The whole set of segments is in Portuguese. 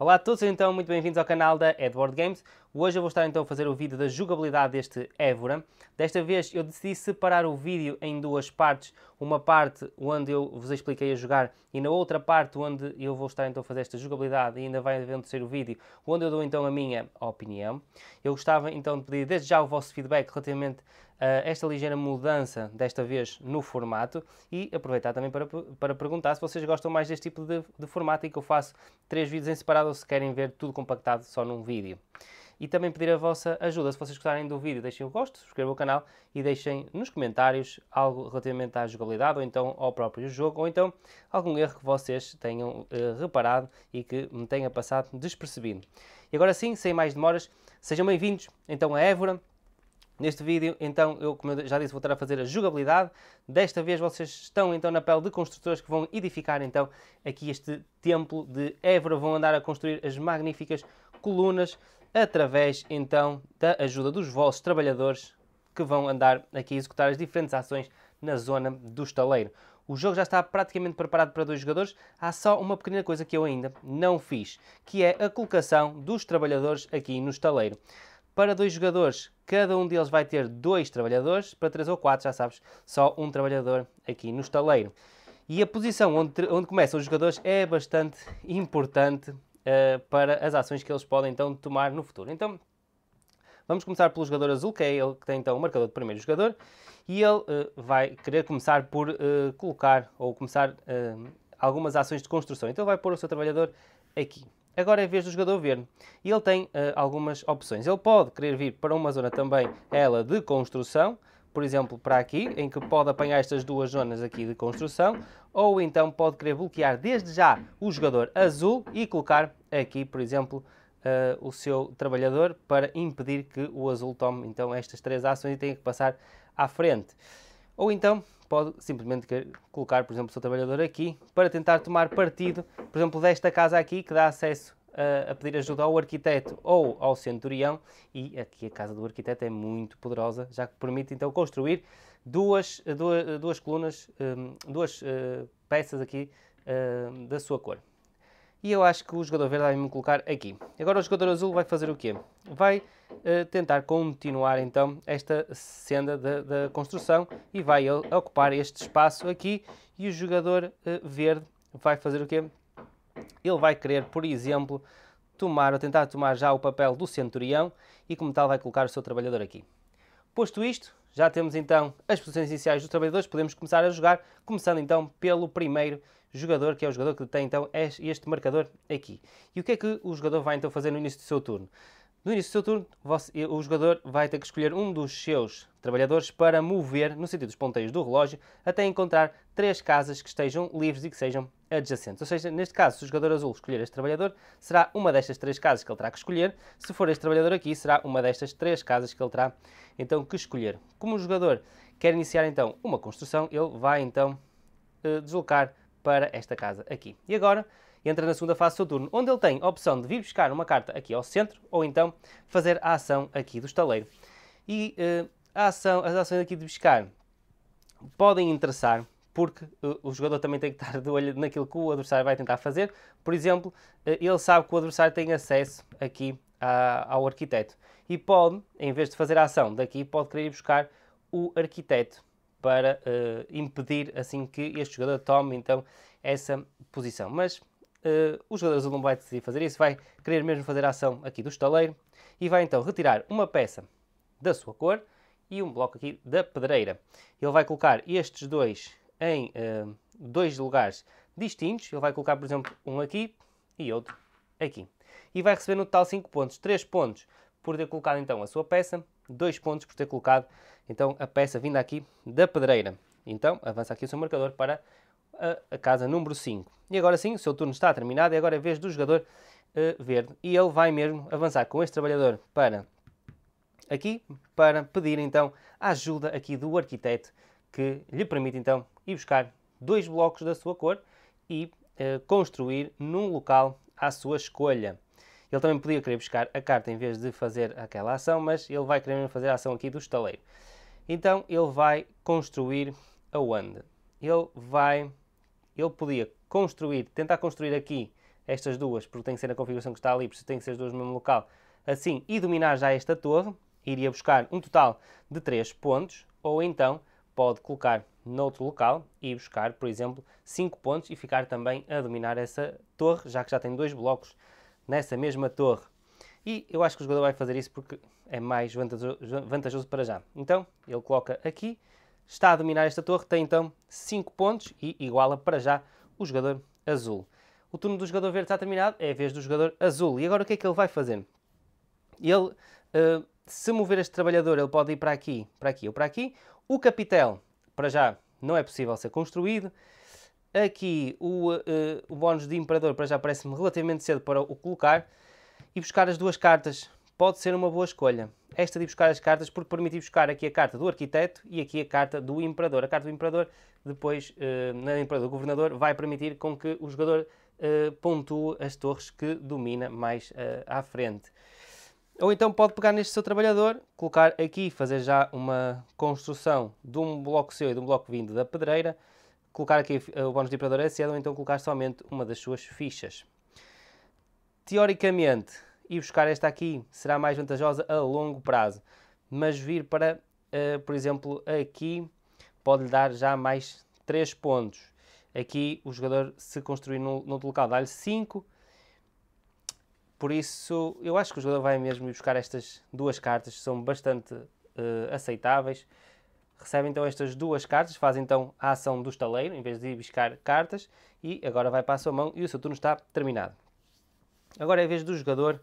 Olá a todos, então muito bem-vindos ao canal da Edward Games. Hoje eu vou estar então a fazer o vídeo da jogabilidade deste Évora. Desta vez eu decidi separar o vídeo em duas partes. Uma parte onde eu vos expliquei a jogar e na outra parte onde eu vou estar então a fazer esta jogabilidade e ainda vai haver um vídeo onde eu dou então a minha opinião. Eu gostava então de pedir desde já o vosso feedback relativamente ah, esta ligeira mudança, desta vez no formato, e aproveitar também para, para perguntar se vocês gostam mais deste tipo de, de formato em que eu faço três vídeos em separado ou se querem ver tudo compactado só num vídeo e também pedir a vossa ajuda. Se vocês gostarem do vídeo, deixem o gosto, subscrevam o canal e deixem nos comentários algo relativamente à jogabilidade ou então ao próprio jogo ou então algum erro que vocês tenham uh, reparado e que me tenha passado despercebido. E agora sim, sem mais demoras, sejam bem-vindos então a Évora Neste vídeo, então, eu, como eu já disse, vou estar a fazer a jogabilidade. Desta vez vocês estão, então, na pele de construtores que vão edificar, então, aqui este templo de Évora. Vão andar a construir as magníficas colunas através, então, da ajuda dos vossos trabalhadores que vão andar aqui a executar as diferentes ações na zona do estaleiro. O jogo já está praticamente preparado para dois jogadores, há só uma pequena coisa que eu ainda não fiz, que é a colocação dos trabalhadores aqui no estaleiro. Para dois jogadores, cada um deles vai ter dois trabalhadores, para três ou quatro, já sabes, só um trabalhador aqui no estaleiro. E a posição onde, onde começam os jogadores é bastante importante uh, para as ações que eles podem então tomar no futuro. Então, Vamos começar pelo jogador azul, que é ele que tem então o marcador de primeiro jogador, e ele uh, vai querer começar por uh, colocar ou começar uh, algumas ações de construção. Então vai pôr o seu trabalhador aqui. Agora é vez do jogador verde e ele tem uh, algumas opções. Ele pode querer vir para uma zona também, ela de construção, por exemplo, para aqui, em que pode apanhar estas duas zonas aqui de construção, ou então pode querer bloquear desde já o jogador azul e colocar aqui, por exemplo, uh, o seu trabalhador para impedir que o azul tome então estas três ações e tenha que passar à frente. Ou então pode simplesmente colocar, por exemplo, o seu trabalhador aqui para tentar tomar partido, por exemplo, desta casa aqui que dá acesso a, a pedir ajuda ao arquiteto ou ao centurião e aqui a casa do arquiteto é muito poderosa, já que permite então construir duas, duas, duas colunas, hum, duas eh, peças aqui eh, da sua cor. E eu acho que o jogador verde vai me colocar aqui. Agora o jogador azul vai fazer o quê? Vai eh, tentar continuar então esta senda da construção e vai ocupar este espaço aqui e o jogador eh, verde vai fazer o quê? Ele vai querer, por exemplo, tomar ou tentar tomar já o papel do centurião e como tal vai colocar o seu trabalhador aqui. Posto isto, já temos então as posições iniciais dos trabalhadores, podemos começar a jogar, começando então pelo primeiro jogador, que é o jogador que tem então este marcador aqui. E o que é que o jogador vai então fazer no início do seu turno? No início do seu turno, você, o jogador vai ter que escolher um dos seus trabalhadores para mover no sentido dos ponteiros do relógio até encontrar três casas que estejam livres e que sejam adjacentes. Ou seja, neste caso, se o jogador azul escolher este trabalhador, será uma destas três casas que ele terá que escolher. Se for este trabalhador aqui, será uma destas três casas que ele terá então que escolher. Como o jogador quer iniciar então uma construção, ele vai então eh, deslocar para esta casa aqui. E agora entra na segunda fase do seu turno, onde ele tem a opção de vir buscar uma carta aqui ao centro ou então fazer a ação aqui do estaleiro. E uh, a ação, as ações aqui de buscar podem interessar porque uh, o jogador também tem que estar de olho naquilo que o adversário vai tentar fazer. Por exemplo, uh, ele sabe que o adversário tem acesso aqui a, ao arquiteto e pode, em vez de fazer a ação daqui, pode querer ir buscar o arquiteto para uh, impedir assim que este jogador tome então essa posição. Mas uh, eh, o jogador azul não vai decidir fazer isso, vai querer mesmo fazer a ação aqui do estaleiro e vai então retirar uma peça da sua cor e um bloco aqui da pedreira. Ele vai colocar estes dois em uh, dois lugares distintos. Ele vai colocar, por exemplo, um aqui e outro aqui. E vai receber no total 5 pontos. 3 pontos por ter colocado então a sua peça, 2 pontos por ter colocado então a peça vinda aqui da pedreira. Então avança aqui o seu marcador para a, a casa número 5. E agora sim, o seu turno está terminado e agora é vez do jogador uh, verde. E ele vai mesmo avançar com este trabalhador para aqui, para pedir então a ajuda aqui do arquiteto que lhe permite então ir buscar dois blocos da sua cor e uh, construir num local à sua escolha. Ele também podia querer buscar a carta em vez de fazer aquela ação, mas ele vai querer fazer a ação aqui do estaleiro. Então ele vai construir a Wanda. Ele vai eu podia construir, tentar construir aqui estas duas, porque tem que ser na configuração que está ali, porque tem que ser as duas no mesmo local, assim, e dominar já esta torre, iria buscar um total de 3 pontos, ou então pode colocar noutro local e buscar, por exemplo, 5 pontos e ficar também a dominar essa torre, já que já tem dois blocos nessa mesma torre. E eu acho que o jogador vai fazer isso porque é mais vantajoso, vantajoso para já. Então, ele coloca aqui, está a dominar esta torre, tem então 5 pontos e iguala para já o jogador azul. O turno do jogador verde está terminado, é a vez do jogador azul. E agora o que é que ele vai fazer? Ele, uh, se mover este trabalhador, ele pode ir para aqui, para aqui ou para aqui. O capitel, para já, não é possível ser construído. Aqui o, uh, o bónus de Imperador para já parece-me relativamente cedo para o colocar e buscar as duas cartas pode ser uma boa escolha. Esta de buscar as cartas, porque permitir buscar aqui a carta do arquiteto e aqui a carta do imperador. A carta do imperador, depois, eh, na imperador do governador, vai permitir com que o jogador eh, pontue as torres que domina mais eh, à frente. Ou então pode pegar neste seu trabalhador, colocar aqui, fazer já uma construção de um bloco seu e de um bloco vindo da pedreira, colocar aqui o bónus de imperador assediado, é ou então colocar somente uma das suas fichas. Teoricamente, e buscar esta aqui será mais vantajosa a longo prazo. Mas vir para, uh, por exemplo, aqui pode lhe dar já mais 3 pontos. Aqui o jogador se construir no, no outro local dá-lhe 5. Por isso, eu acho que o jogador vai mesmo buscar estas duas cartas, que são bastante uh, aceitáveis. Recebe então estas duas cartas, faz então a ação do estaleiro, em vez de ir buscar cartas, e agora vai para a sua mão e o seu turno está terminado. Agora é a vez do jogador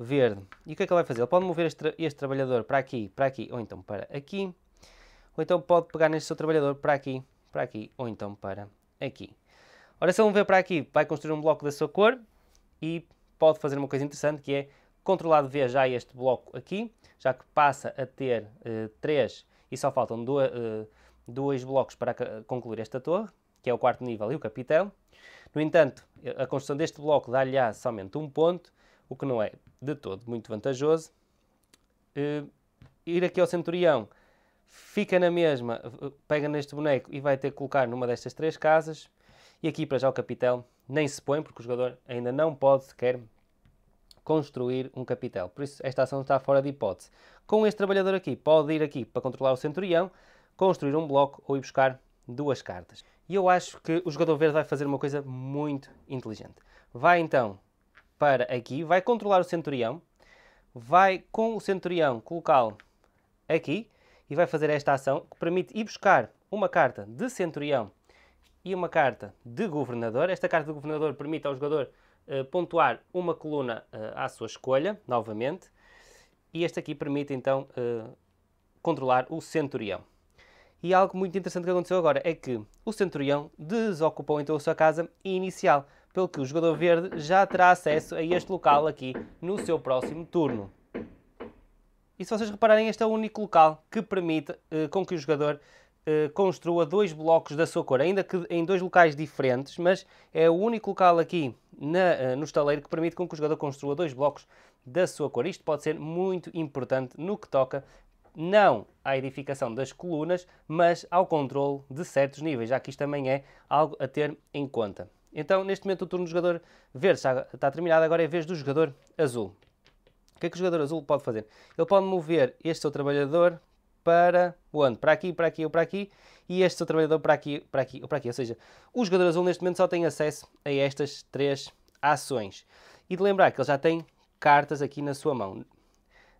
verde. E o que é que ele vai fazer? Ele pode mover este, este trabalhador para aqui, para aqui, ou então para aqui. Ou então pode pegar neste seu trabalhador para aqui, para aqui, ou então para aqui. Ora, se ele mover para aqui, vai construir um bloco da sua cor e pode fazer uma coisa interessante que é controlar de já este bloco aqui, já que passa a ter eh, três e só faltam dois, uh, eh, dois blocos para concluir esta torre, que é o quarto nível e o capitel. No entanto, a construção deste bloco dá-lhe somente um ponto o que não é de todo muito vantajoso. Uh, ir aqui ao centurião, fica na mesma, pega neste boneco e vai ter que colocar numa destas três casas. E aqui para já o capitel nem se põe, porque o jogador ainda não pode sequer construir um capitel. Por isso esta ação está fora de hipótese. Com este trabalhador aqui, pode ir aqui para controlar o centurião, construir um bloco ou ir buscar duas cartas. E eu acho que o jogador verde vai fazer uma coisa muito inteligente. Vai então para aqui, vai controlar o centurião, vai com o centurião colocá-lo aqui e vai fazer esta ação que permite ir buscar uma carta de centurião e uma carta de governador. Esta carta de governador permite ao jogador uh, pontuar uma coluna uh, à sua escolha, novamente, e este aqui permite então uh, controlar o centurião. E algo muito interessante que aconteceu agora é que o Centurião desocupou então a sua casa inicial, pelo que o jogador verde já terá acesso a este local aqui no seu próximo turno. E se vocês repararem, este é o único local que permite eh, com que o jogador eh, construa dois blocos da sua cor, ainda que em dois locais diferentes, mas é o único local aqui na, eh, no estaleiro que permite com que o jogador construa dois blocos da sua cor. Isto pode ser muito importante no que toca não à edificação das colunas, mas ao controle de certos níveis, já que isto também é algo a ter em conta. Então, neste momento, o turno do jogador verde está, terminado, agora é a vez do jogador azul. O que é que o jogador azul pode fazer? Ele pode mover este seu trabalhador para onde? Para aqui, para aqui ou para aqui, e este seu trabalhador para aqui, para aqui ou para aqui. Ou seja, o jogador azul neste momento só tem acesso a estas três ações. E de lembrar que ele já tem cartas aqui na sua mão.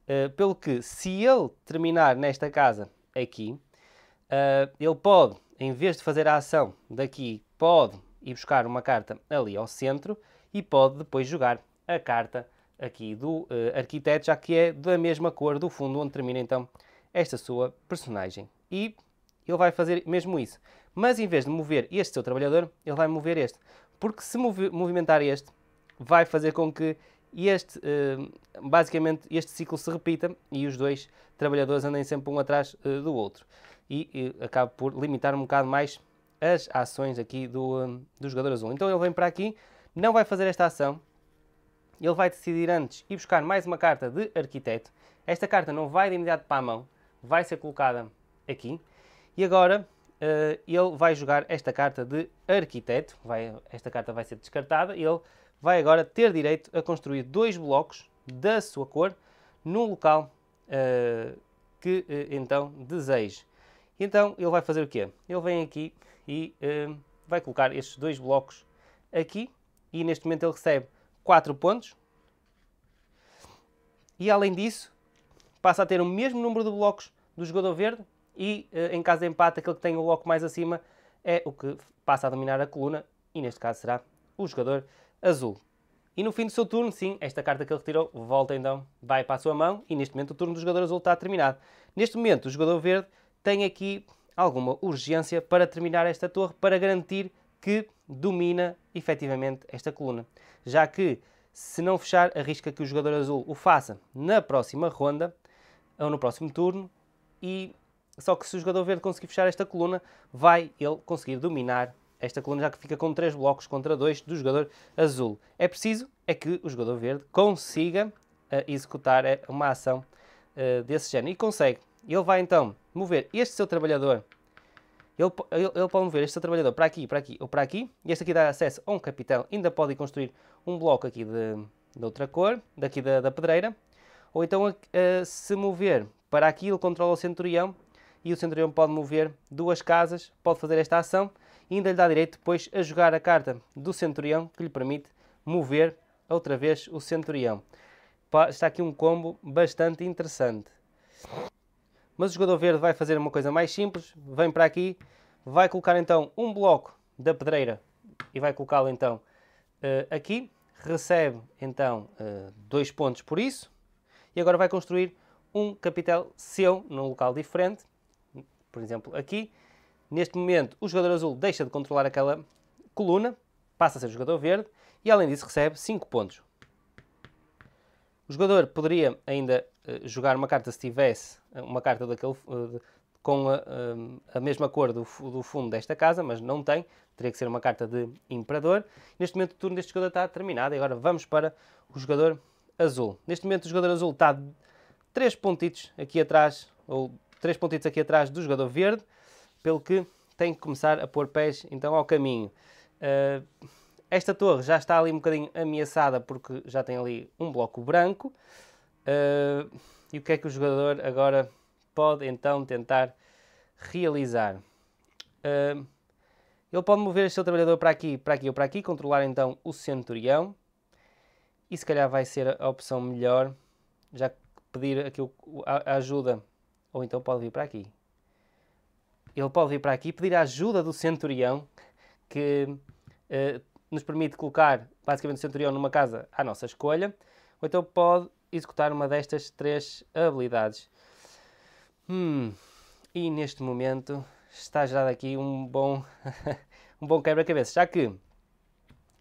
Eh, pelo que, se ele terminar nesta casa aqui, uh, ele pode, em vez de fazer a ação daqui, pode ir buscar uma carta ali ao centro e pode depois jogar a carta aqui do uh, arquiteto, já que é da mesma cor do fundo onde termina então esta sua personagem. E ele vai fazer mesmo isso. Mas em vez de mover este seu trabalhador, ele vai mover este. Porque se movimentar este, vai fazer com que e este, eh, basicamente, este ciclo se repita e os dois trabalhadores andem sempre um atrás eh, do outro. E, e acaba por limitar um bocado mais as ações aqui do, eh, do jogador azul. Então ele vem para aqui, não vai fazer esta ação, ele vai decidir antes e buscar mais uma carta de arquiteto. Esta carta não vai de imediato para a mão, vai ser colocada aqui. E agora Uh, ele vai jogar esta carta de arquiteto, vai, esta carta vai ser descartada, ele vai agora ter direito a construir dois blocos da sua cor no local uh, que uh, então deseje. Então ele vai fazer o quê? Ele vem aqui e vai colocar estes dois blocos aqui e neste momento ele recebe 4 pontos e além disso passa a ter o mesmo número de blocos do jogador verde e eh, em caso de empate, aquele que tem o bloco mais acima é o que passa a dominar a coluna e neste caso será o jogador azul. E no fim do seu turno, sim, esta carta que ele retirou volta então, vai para a sua mão e neste momento o turno do jogador azul está terminado. Neste momento o jogador verde tem aqui alguma urgência para terminar esta torre, para garantir que domina efetivamente esta coluna. Já que se não fechar, arrisca que o jogador azul o faça na próxima ronda ou no próximo turno e só que se o jogador verde conseguir fechar esta coluna, vai ele conseguir dominar esta coluna, já que fica com 3 blocos contra 2 do jogador azul. É preciso é que o jogador verde consiga uh, executar eh, uma ação uh, desse género. E consegue. Ele vai então mover este seu trabalhador. Ele, ele, ele, pode mover este seu trabalhador para aqui, para aqui ou para aqui. E este aqui dá acesso a um capitão. Ainda pode construir um bloco aqui de, de outra cor, daqui da, da pedreira. Ou então uh, se mover para aqui, ele controla o centurião e o centurião pode mover duas casas, pode fazer esta ação e ainda lhe dá direito depois a jogar a carta do centurião que lhe permite mover outra vez o centurião. Está aqui um combo bastante interessante. Mas o jogador verde vai fazer uma coisa mais simples, vem para aqui, vai colocar então um bloco da pedreira e vai colocá-lo então eh, aqui, recebe então eh, dois pontos por isso e agora vai construir um capitel seu num local diferente por exemplo, aqui, neste momento, o jogador azul deixa de controlar aquela coluna, passa a ser jogador verde e, além disso, recebe 5 pontos. O jogador poderia ainda eh, jogar uma carta se tivesse eh, uma carta daquele, eh, com a, a, mesma cor do, do, fundo desta casa, mas não tem, teria que ser uma carta de Imperador. Neste momento o turno deste jogador está terminado e agora vamos para o jogador azul. Neste momento o jogador azul está 3 pontitos aqui atrás, ou três pontitos aqui atrás do jogador verde, pelo que tem que começar a pôr pés então ao caminho. Uh, esta torre já está ali um bocadinho ameaçada porque já tem ali um bloco branco. Uh, e o que é que o jogador agora pode então tentar realizar? Uh, ele pode mover o seu trabalhador para aqui, para aqui ou para aqui, controlar então o centurião. E se calhar vai ser a opção melhor, já pedir aqui a ajuda ou então pode vir para aqui. Ele pode vir para aqui pedir a ajuda do centurião, que uh, nos permite colocar basicamente o centurião numa casa à nossa escolha, ou então pode executar uma destas três habilidades. Hum, e neste momento está já aqui um bom, um bom quebra-cabeça, já que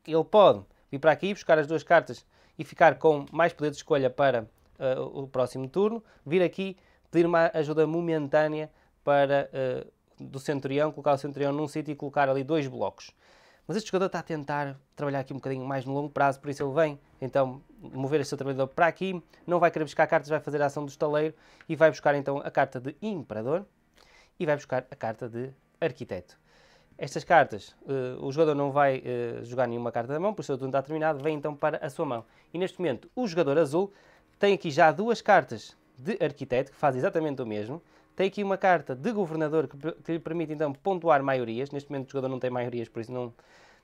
ele pode vir para aqui, buscar as duas cartas e ficar com mais poder de escolha para uh, o próximo turno, vir aqui pedir uma ajuda momentânea para uh, do centurião, colocar o centurião num sítio e colocar ali dois blocos. Mas este jogador está a tentar trabalhar aqui um bocadinho mais no longo prazo, por isso ele vem então mover este seu trabalhador para aqui, não vai querer buscar cartas, vai fazer a ação do estaleiro e vai buscar então a carta de imperador e vai buscar a carta de arquiteto. Estas cartas, uh, o jogador não vai uh, jogar nenhuma carta da mão, por isso o turno está terminado, vem então para a sua mão. E neste momento, o jogador azul tem aqui já duas cartas de arquiteto, que faz exatamente o mesmo. Tem aqui uma carta de governador que, que lhe permite então pontuar maiorias. Neste momento o jogador não tem maiorias, por isso não,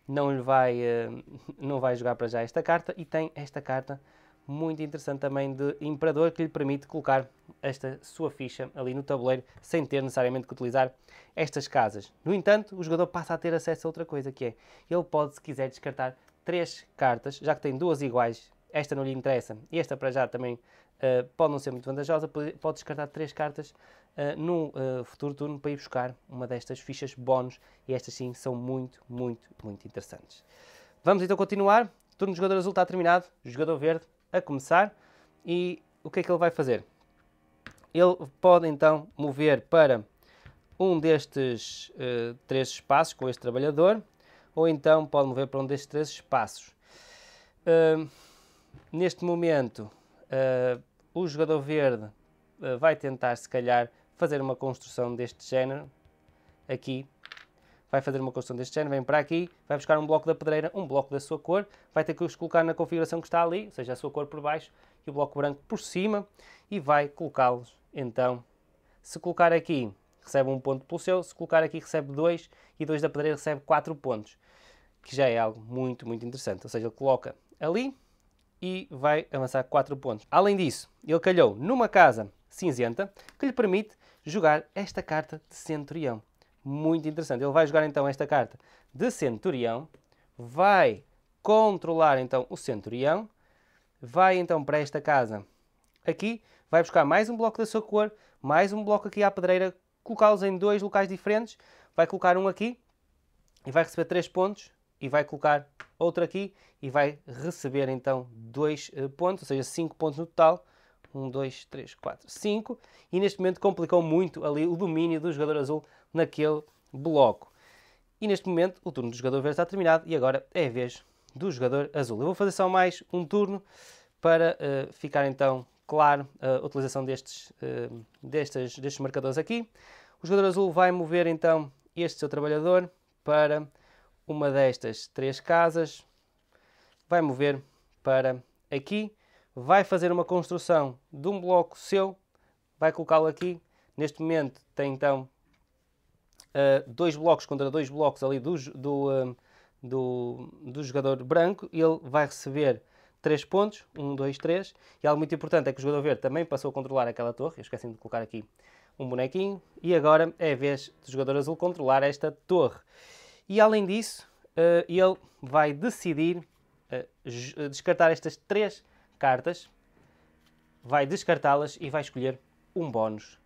não, lhe vai, uh, não vai jogar para já esta carta. E tem esta carta muito interessante também de Imperador, que lhe permite colocar esta sua ficha ali no tabuleiro sem ter necessariamente que utilizar estas casas. No entanto, o jogador passa a ter acesso a outra coisa, que é ele pode, se quiser, descartar três cartas, já que tem duas iguais esta não lhe interessa e esta para já também uh, pode não ser muito vantajosa, pode, pode descartar três cartas uh, eh, no uh, eh, futuro turno para ir buscar uma destas fichas bónus e estas sim são muito, muito, muito interessantes. Vamos então continuar. O turno do jogador azul está terminado, o jogador verde a começar e o que é que ele vai fazer? Ele pode então mover para um destes uh, três espaços com este trabalhador, ou então pode mover para um destes três espaços. Uh, neste momento, uh, o jogador verde uh, vai tentar, se calhar, fazer uma construção deste género. Aqui. Vai fazer uma construção deste género, vem para aqui, vai buscar um bloco da pedreira, um bloco da sua cor, vai ter que os colocar na configuração que está ali, ou seja, a sua cor por baixo e o bloco branco por cima, e vai colocá-los, então, se colocar aqui, recebe um ponto pelo seu, se colocar aqui, recebe dois, e dois da pedreira recebe quatro pontos, que já é algo muito, muito interessante. Ou seja, ele coloca ali, e vai avançar 4 pontos. Além disso, ele calhou numa casa cinzenta que lhe permite jogar esta carta de centurião. Muito interessante. Ele vai jogar então esta carta de centurião, vai controlar então o centurião, vai então para esta casa aqui, vai buscar mais um bloco da sua cor, mais um bloco aqui à pedreira, colocá-los em dois locais diferentes, vai colocar um aqui e vai receber 3 pontos e vai colocar outro aqui e vai receber então dois eh, pontos, ou seja, cinco pontos no total. 1, 2, 3, 4, 5. E neste momento complicou muito ali o domínio do jogador azul naquele bloco. E neste momento o turno do jogador verde está terminado e agora é a vez do jogador azul. Eu vou fazer só mais um turno para uh, ficar então claro a utilização destes, uh, eh, destes, destes marcadores aqui. O jogador azul vai mover então este seu trabalhador para uma destas três casas, vai mover para aqui, vai fazer uma construção de um bloco seu, vai colocá-lo aqui. Neste momento tem então uh, dois blocos contra dois blocos ali do, do, ah, do, do jogador branco. Ele vai receber três pontos, um dois três E algo muito importante é que o jogador verde também passou a controlar aquela torre. Eu esqueci de colocar aqui um bonequinho. E agora é a vez do jogador azul controlar esta torre. E além disso, eh, ele vai decidir eh, eh, descartar estas três cartas, vai descartá-las e vai escolher um bónus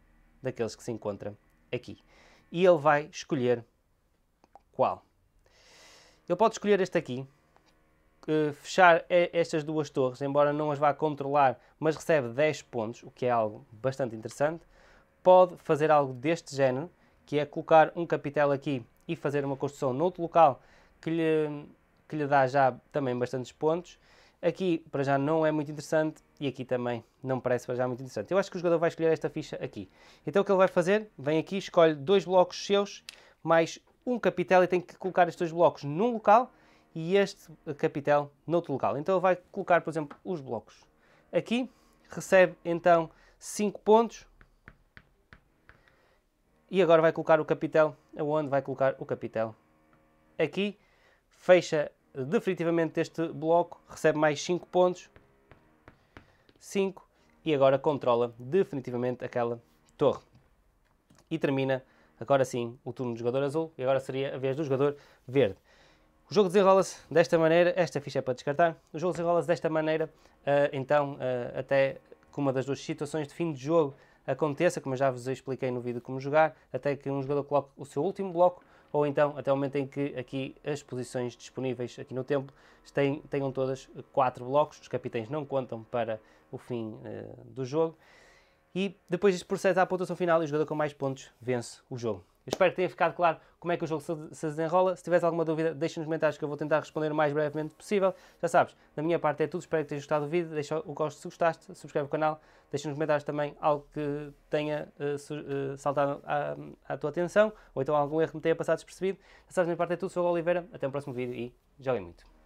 daqueles que se encontram aqui. E ele vai escolher qual. Ele pode escolher este aqui, fechar estas duas torres, embora não as vá controlar, mas recebe 10 pontos, o que é algo bastante interessante. Pode fazer algo deste género, que é colocar um capitel aqui e fazer uma construção noutro local que lhe, que lhe dá já também bastantes pontos. Aqui para já não é muito interessante e aqui também não parece para já muito interessante. Eu acho que o jogador vai escolher esta ficha aqui. Então o que ele vai fazer? Vem aqui, escolhe dois blocos seus, mais um capitel e tem que colocar estes dois blocos num local e este capitel noutro local. Então ele vai colocar, por exemplo, os blocos. Aqui recebe então 5 pontos e agora vai colocar o capitel. Aonde vai colocar o capitel? Aqui. Fecha definitivamente este bloco. Recebe mais 5 pontos. 5. E agora controla definitivamente aquela torre. E termina, agora sim, o turno do jogador azul. E agora seria a vez do jogador verde. O jogo desenrola-se desta maneira, esta ficha é para descartar, o jogo desenrola-se desta maneira, uh, então, uh, até com uma das duas situações de fim de jogo aconteça, como eu já vos expliquei no vídeo como jogar, até que um jogador coloque o seu último bloco, ou então até o momento em que aqui as posições disponíveis aqui no tempo têm, tenham todas 4 blocos, os capitães não contam para o fim uh, do jogo, e depois isto procede à pontuação final e o jogador com mais pontos vence o jogo espero que tenha ficado claro como é que o jogo se desenrola. Se tiveres alguma dúvida, deixa nos comentários que eu vou tentar responder o mais brevemente possível. Já sabes, da minha parte é tudo. Espero que tenhas gostado do vídeo. Deixa o gosto se gostaste, subscreve o canal, deixa nos comentários também algo que tenha uh, uh, saltado à, à, tua atenção ou então algum erro que me tenha passado despercebido. Já sabes, da minha parte é tudo. Sou o Oliveira. Até o próximo vídeo e joguem muito.